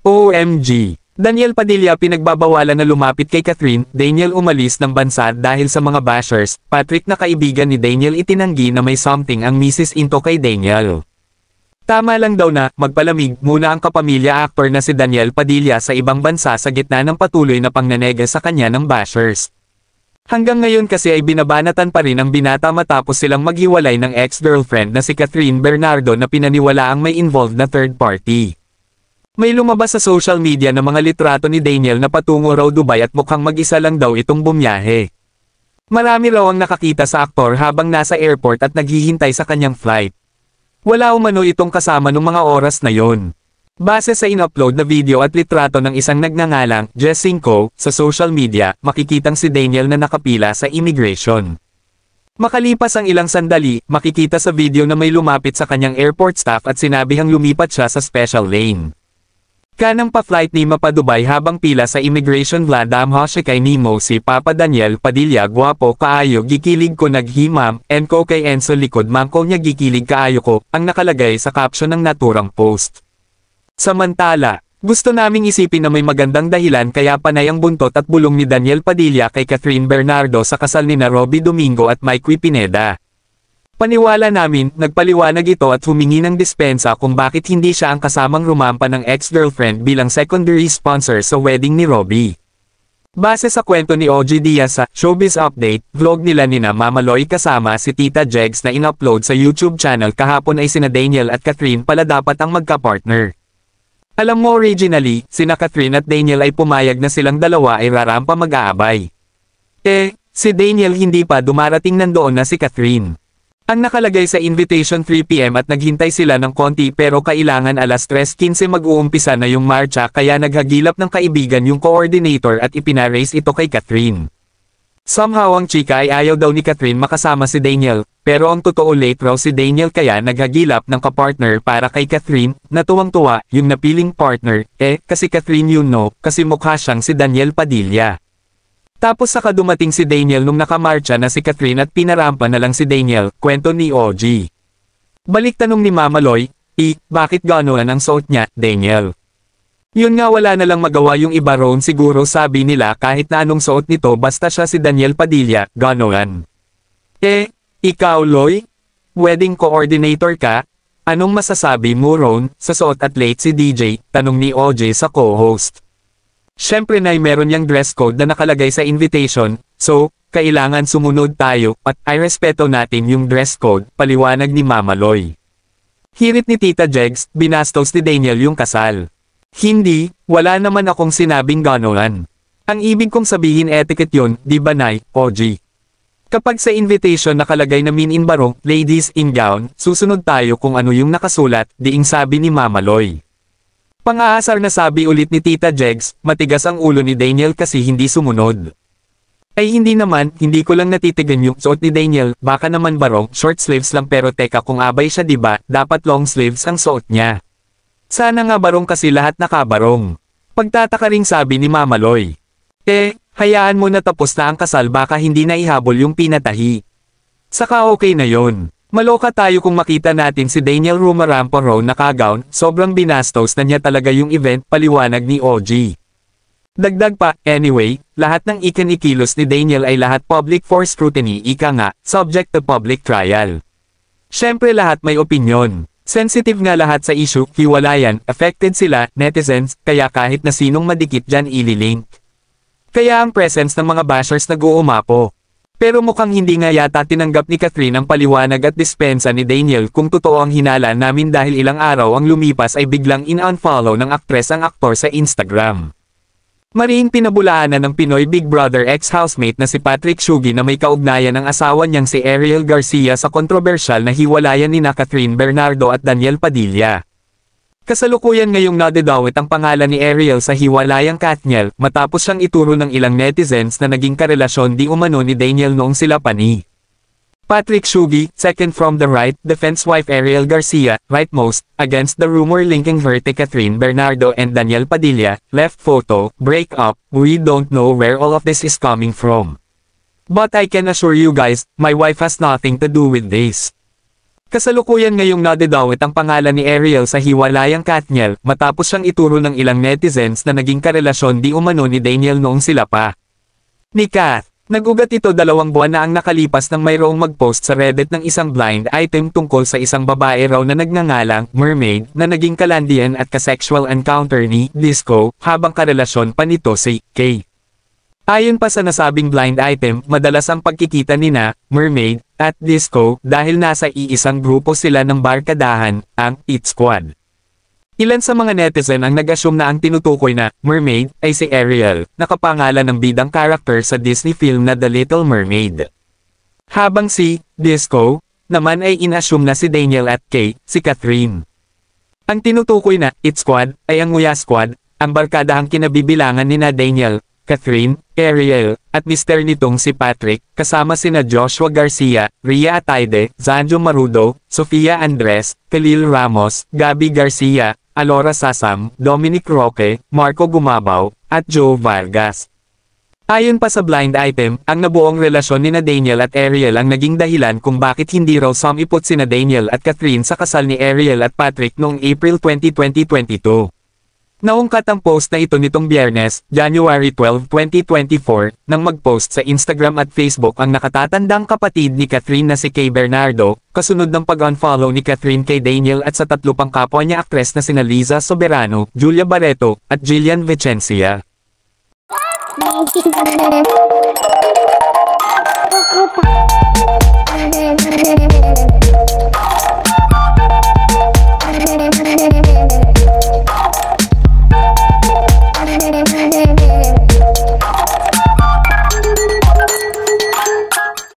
OMG! Daniel Padilla pinagbabawalan na lumapit kay Catherine, Daniel umalis ng bansa dahil sa mga bashers, Patrick na kaibigan ni Daniel itinanggi na may something ang Mrs. Into kay Daniel. Tama lang daw na, magpalamig muna ang kapamilya actor na si Daniel Padilla sa ibang bansa sa gitna ng patuloy na pangnanega sa kanya ng bashers. Hanggang ngayon kasi ay binabanatan pa rin ang binata matapos silang maghiwalay ng ex-girlfriend na si Catherine Bernardo na pinaniwalaang may involved na third party. May lumabas sa social media na mga litrato ni Daniel na patungo raw Dubai at mukhang mag-isa lang daw itong bumiyahe. Marami raw ang nakakita sa aktor habang nasa airport at naghihintay sa kanyang flight. Wala umano itong kasama ng mga oras na yon. Base sa in-upload na video at litrato ng isang nagnangalang, Jessinko, sa social media, makikitang si Daniel na nakapila sa immigration. Makalipas ang ilang sandali, makikita sa video na may lumapit sa kanyang airport staff at sinabihang lumipat siya sa special lane. Kanang pa-flight ni Mapa Dubai habang pila sa immigration Vladam Hoshikay Nimo si Papa Daniel Padilla guwapo kaayo gikilig ko naghimam, enko kay Enzo likod mangko niya gikilig kaayo ko, ang nakalagay sa caption ng naturang post. Samantala, gusto naming isipin na may magandang dahilan kaya panay ang buntot at bulong ni Daniel Padilla kay Catherine Bernardo sa kasal ni na Robbie Domingo at Mike Pineda. Paniwala namin, nagpaliwanag ito at humingi ng dispensa kung bakit hindi siya ang kasamang rumampa ng ex-girlfriend bilang secondary sponsor sa wedding ni Robbie. Base sa kwento ni OG Diaz sa Showbiz Update, vlog nila ni na Mama Loy kasama si Tita Jegs na inupload sa YouTube channel kahapon ay sina Daniel at Catherine pala dapat ang magka-partner. Alam mo originally, sina Catherine at Daniel ay pumayag na silang dalawa ay rarampa mag-aabay. Eh, si Daniel hindi pa dumarating nandoon na si Catherine. Ang nakalagay sa invitation 3pm at naghintay sila ng konti pero kailangan alas 3.15 mag-uumpisa na yung marcha kaya naghagilap ng kaibigan yung coordinator at ipinarace ito kay Catherine. Somehow ang chika ay ayaw daw ni Catherine makasama si Daniel, pero ang totoo late raw si Daniel kaya naghagilap ng kapartner para kay Catherine, natuwang tuwa yung napiling partner, eh, kasi Catherine you know, kasi mukha siyang si Daniel Padilla. Tapos saka dumating si Daniel nung nakamarcha na si Catherine at pinarampa na lang si Daniel, kwento ni OG. Balik tanong ni Mama Loy, I, eh, bakit gano'n ang suot niya, Daniel? Yun nga wala na lang magawa yung iba roon siguro sabi nila kahit na anong suot nito basta siya si Daniel Padilla, ganoan. Eh, ikaw Loy? Wedding coordinator ka? Anong masasabi mo roon sa suot at late si DJ, tanong ni OJ sa co-host. Siyempre na meron yung dress code na nakalagay sa invitation, so, kailangan sumunod tayo, at ay respeto natin yung dress code, paliwanag ni Mama Loy. Hirit ni Tita Jegs, binastos ni Daniel yung kasal. Hindi, wala naman akong sinabing gano'n. Ang ibig kong sabihin etiquette yon, di ba Nay, Oji? Kapag sa invitation nakalagay na min in barong, ladies in gown, susunod tayo kung ano yung nakasulat, diing sabi ni Mama Loy. Pangaasar na sabi ulit ni Tita Jegs, matigas ang ulo ni Daniel kasi hindi sumunod. Ay hindi naman, hindi ko lang natitigan yung suot ni Daniel, baka naman barong, short sleeves lang pero teka kung abay siya diba, dapat long sleeves ang suot niya. Sana nga barong kasi lahat nakabarong. Pagtataka ring sabi ni Mama Loy. Eh, hayaan mo na tapos na ang kasal baka hindi na ihabol yung pinatahi. Saka okay na yon. Maloka tayo kung makita natin si Daniel Rumaramporo nakagawn, sobrang binastos na niya talaga yung event paliwanag ni OG. Dagdag pa, anyway, lahat ng ikanikilos ni Daniel ay lahat public for scrutiny ika nga, subject to public trial. Siyempre lahat may opinion, Sensitive nga lahat sa issue, hiwalayan, affected sila, netizens, kaya kahit na sinong madikit dyan ililink. Kaya ang presence ng mga bashers nag-uumapo. Pero mukhang hindi nga yata tinanggap ni Catherine ang paliwanag at dispensa ni Daniel kung totoo ang hinala namin dahil ilang araw ang lumipas ay biglang in-unfollow ng actress ang aktor sa Instagram. Mariing pinabulaanan ng Pinoy Big Brother ex-housemate na si Patrick Shugi na may kaugnayan ng asawa niyang si Ariel Garcia sa kontrobersyal na hiwalayan ni Catherine Bernardo at Daniel Padilla. Kasalukuyan ngayong nadedawit ang pangalan ni Ariel sa hiwalayang Katniel matapos siyang ituro ng ilang netizens na naging karelasyon di umano ni Daniel noong sila pa ni. Patrick Shugi, second from the right, defense wife Ariel Garcia, rightmost, against the rumor linking her to Catherine Bernardo and Daniel Padilla, left photo, break up, we don't know where all of this is coming from. But I can assure you guys, my wife has nothing to do with this. Kasalukuyan ngayong nadedawit ang pangalan ni Ariel sa hiwalayang Katniel matapos siyang ituro ng ilang netizens na naging karelasyon di umano ni Daniel noong sila pa. Ni Kath, Nagugat ito dalawang buwan na ang nakalipas nang mayroong mag-post sa Reddit ng isang blind item tungkol sa isang babae raw na nagngangalang, mermaid, na naging kalandian at ka-sexual encounter ni, disco, habang karelasyon pa nito si, K. Ayon pa sa nasabing blind item, madalas ang pagkikita ni na, mermaid, at disco, dahil nasa iisang grupo sila ng barkadahan, ang, it squad. Ilan sa mga netizen ang nag-assume na ang tinutukoy na mermaid ay si Ariel, nakapangalan ng bidang karakter sa Disney film na The Little Mermaid. Habang si Disco naman ay inassume na si Daniel at Kay, si Catherine. Ang tinutukoy na It Squad ay ang Nguya Squad, ang barkada barkadahang kinabibilangan ni na Daniel, Catherine, Ariel, at mister nitong si Patrick, kasama sina Joshua Garcia, Ria Ataide, Zanjo Marudo, Sofia Andres, Khalil Ramos, Gabi Garcia, Alora Sasam, Dominic Roque, Marco Gumabao, at Joe Vargas. Ayon pa sa blind item, ang nabuong relasyon ni na Daniel at Ariel ang naging dahilan kung bakit hindi raw samipot si na Daniel at Catherine sa kasal ni Ariel at Patrick noong April 2020-22. Naungkat ang post na ito nitong biyernes, January 12, 2024, nang mag-post sa Instagram at Facebook ang nakatatandang kapatid ni Catherine na si Kay Bernardo, kasunod ng pag-unfollow ni Catherine kay Daniel at sa tatlo pang kapwa niya aktres na sina Liza Soberano, Julia Barreto, at Jillian Vicencia.